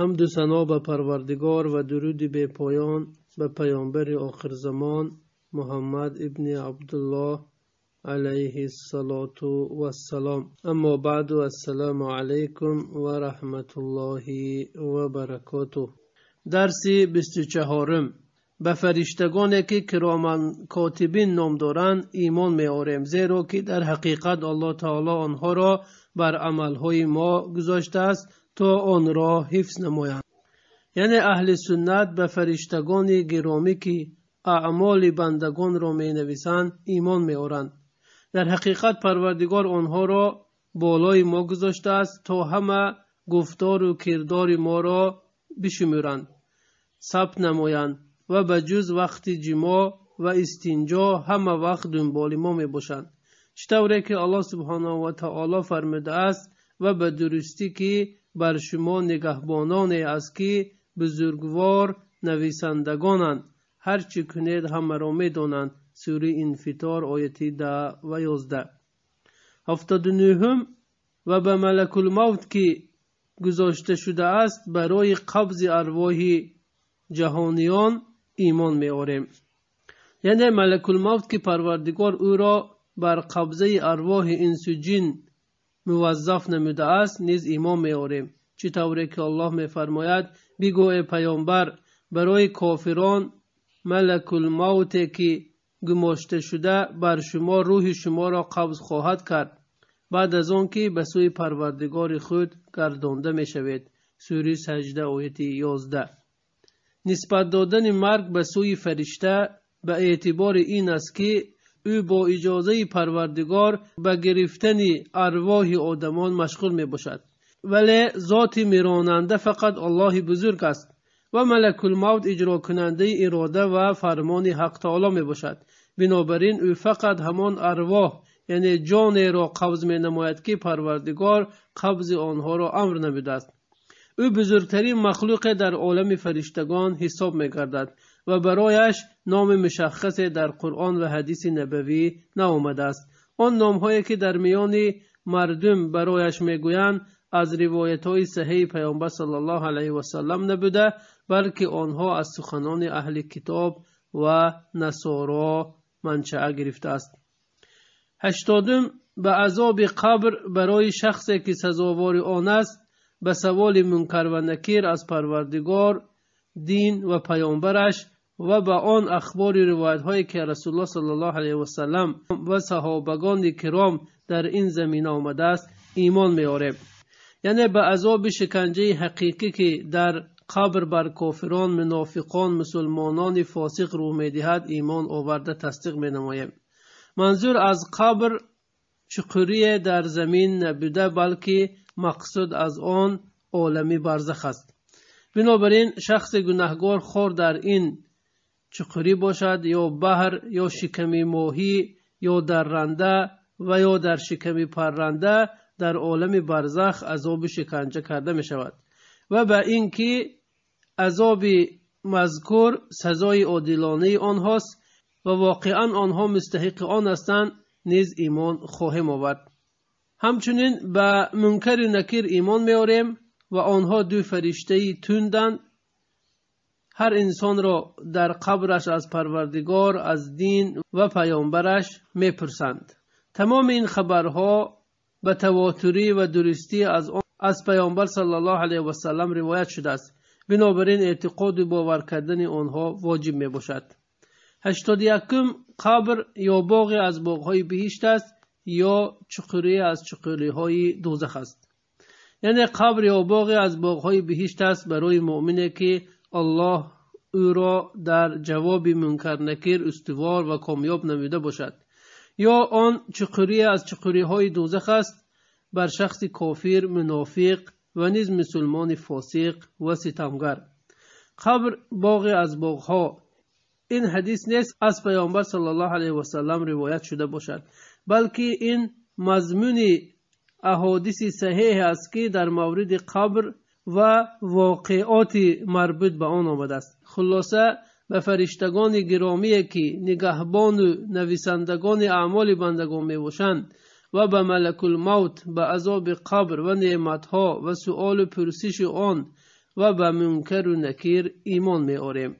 ҳамду сано ба парвардигор ва дуруди бепоён ба паёнбари охирзамон муҳаммад ибни абдуллоҳ алайҳи ссалоту вассалом аммо баъду ассалому алайкум ва раҳматуллоҳи ва баракоту дарси бисту чаҳорум ба фариштагоне ки кироман котибин ном доранд имон меорем зеро ки дар ҳақиқат аллоҳ таоло онҳоро бар амалҳои мо гузоштааст то онро ҳифз намоянд яъне аҳли суннат ба фариштагони гиромӣ ки аъмоли бандагонро менависанд имон меоранд дар ҳақиқат парвардигор онҳоро болои мо гузоштааст то ҳама гуфтору кирдори моро бишумуранд сабт намоянд ва ба ҷуз вақти ҷимо ва истинҷо ҳама вақт дунболи мо мебошанд чӣ тавре ки алло субҳанаҳу ватаъоло фармудааст ва ба дурустӣ ки бар шумо нигаҳбононе аст ки бузургвор нависандагонанд ҳар чӣ кунед ҳамаро медонанд сури инфитор ояти д ва ёда ҳафтоду нӯҳум ва ба малакулмавт ки гузошта шудааст барои қабзи арвоҳи ҷаҳониён имон меорем яъне малакулмавт ки парвардигор ӯро бар қабзаи арвоҳи инсу ҷин муваззаф намудааст низ имон меорем чӣ тавре ки аллоҳ мефармояд бигӯ э паёмбар барои кофирон малакулмавте ки гумошта шуда бар шумо рӯҳи шуморо қабз хоҳад кард баъд аз он ки ба сӯи парвардигори худ гардонда мешавед сури сажда ояти ёда нисбат додани марг ба сӯи фаришта ба эътибори ин аст ки ӯ бо иҷозаи парвардигор ба гирифтани арвоҳи одамон машғул мебошад вале зоти миронанда фақат аллоҳи бузург аст ва малакулмавт иҷрокунандаи ирода ва фармони ҳақ таоло мебошад бинобар ин ӯ фақат ҳамон арвоҳ яъне ҷонеро қабз менамояд ки парвардигор қабзи онҳоро амр намудааст ӯ бузургтарин махлуқе дар олами фариштагон ҳисоб мегардад و برایش نام مشخص در قرآن و حدیث نبوی نامده است. آن نام هایی که در میان مردم برایش میگویند از روایت های صحیح پیامبر صلی الله علیه و سلم نبوده بلکه آنها از سخنان اهل کتاب و نصارا منشأ گرفته است. هشتادم به عذاب قبر برای شخصی که سزاوار آن است به سوال منکر و نکیر از پروردگار دین و پیامبرش ва ба он ахбори ривоятҳое ки расулло сал ллоу алаи васалам ва саҳобагони киром дар ин замина омадааст имон меорем яъне ба азоби шиканҷаи ҳақиқӣ ки дар қабр бар кофирон мунофиқон мусулмонони фосиқ рӯҳ медиҳад имон оварда тасдиқ менамоем манзур аз қабр чуқурие дар замин набуда балки мақсуд аз он олами барзах аст бинобар ин шахси гунаҳгор хор дар ин чуқурӣ бошад ё баҳр ё шиками моҳӣ ё дарранда ва ё дар шиками парранда дар олами барзах азоби шиканҷа карда мешавад ва ба ин ки азоби мазкур сазои одилонаи онҳост ва воқеан онҳо мустаҳиқи он ҳастанд низ имон хоҳем овард ҳамчунин ба мункари накир имон меорем ва онҳо ду фариштаи тунданд ҳар инсонро дар қабраш аз парвардигор аз дин ва паёмбараш мепурсанд тамоми ин хабарҳо ба тавотурӣ ва дурустӣ аз паёмбар свасалам ривоят шудааст бинобар ин эътиқоду бовар кардани онҳо воҷиб мебошад ҳаштод якум қабр ё боғе аз боғҳои биҳишт аст ё чуқуре аз чуқуриҳои дузах аст яъне қабр ё боғе аз боғҳои биҳишт аст барои муъмине ки الله او را در جواب منکر نکیر استوار و کامیاب نمیده باشد یا آن چقری از چقری های دوزخ است بر شخص کافر منافق و نیز مسلمان فاسق و ستمگر قبر باغی از ها این حدیث نیست از پیامبر صلی الله علیه و سلم روایت شده باشد بلکه این مضمونی احادیث صحیح است که در مورد قبر ва воқеоти марбут ба он омадааст хулоса ба фариштагони гиромие ки нигаҳбону нависандагони аъмоли бандагон мебошанд ва ба малакулмавт ба азоби қабр ва неъматҳо ва суолу пурсиши он ва ба мункару накир имон меорем